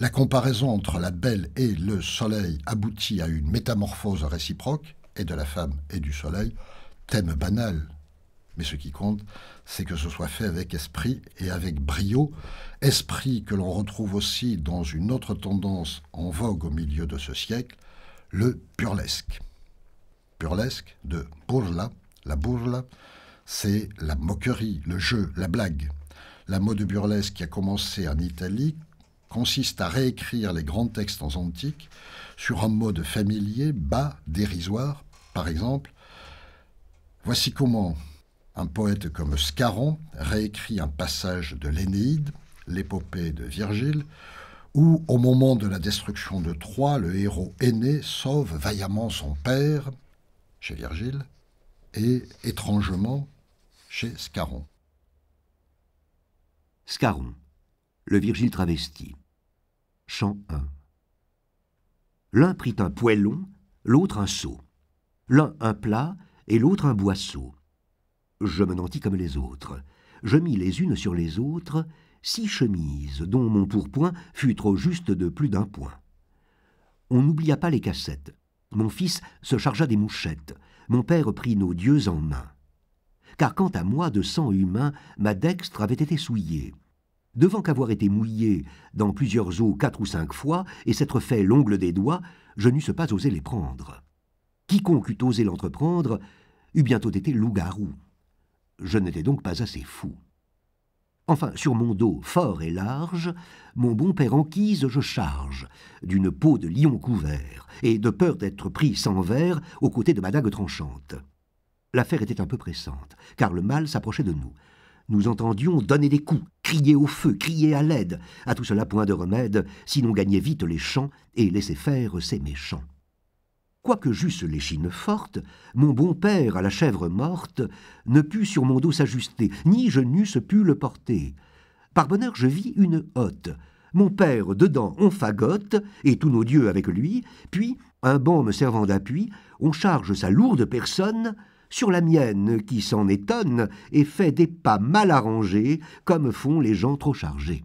La comparaison entre la belle et le soleil aboutit à une métamorphose réciproque, et de la femme et du soleil, thème banal. Mais ce qui compte, c'est que ce soit fait avec esprit et avec brio, esprit que l'on retrouve aussi dans une autre tendance en vogue au milieu de ce siècle, le burlesque. Burlesque de burla, la burla, c'est la moquerie, le jeu, la blague. La mode burlesque qui a commencé en Italie consiste à réécrire les grands textes en antique sur un mode familier, bas, dérisoire, par exemple. Voici comment un poète comme Scarron réécrit un passage de l'Énéide, l'épopée de Virgile, où, au moment de la destruction de Troie, le héros aîné sauve vaillamment son père, chez Virgile, et étrangement chez Scarron. Scarron, le Virgile travesti. Chant 1 L'un prit un poêlon, l'autre un seau. L'un un plat et l'autre un boisseau. Je me nantis comme les autres. Je mis les unes sur les autres six chemises, dont mon pourpoint fut trop juste de plus d'un point. On n'oublia pas les cassettes. Mon fils se chargea des mouchettes. Mon père prit nos dieux en main. Car quant à moi, de sang humain, ma dextre avait été souillée. Devant qu'avoir été mouillé dans plusieurs eaux quatre ou cinq fois et s'être fait l'ongle des doigts, je n'eusse pas osé les prendre. Quiconque eût osé l'entreprendre eût bientôt été loup-garou. Je n'étais donc pas assez fou. Enfin, sur mon dos fort et large, mon bon père enquise je charge, d'une peau de lion couvert, et de peur d'être pris sans verre aux côtés de ma dague tranchante. L'affaire était un peu pressante, car le mal s'approchait de nous. Nous entendions donner des coups, crier au feu, crier à l'aide. À tout cela, point de remède, sinon gagner vite les champs et laisser faire ces méchants. Quoique j'eusse l'échine forte, mon bon père à la chèvre morte ne put sur mon dos s'ajuster, ni je n'eusse pu le porter. Par bonheur, je vis une hotte. Mon père dedans, on fagote, et tous nos dieux avec lui, puis, un banc me servant d'appui, on charge sa lourde personne sur la mienne qui s'en étonne et fait des pas mal arrangés comme font les gens trop chargés.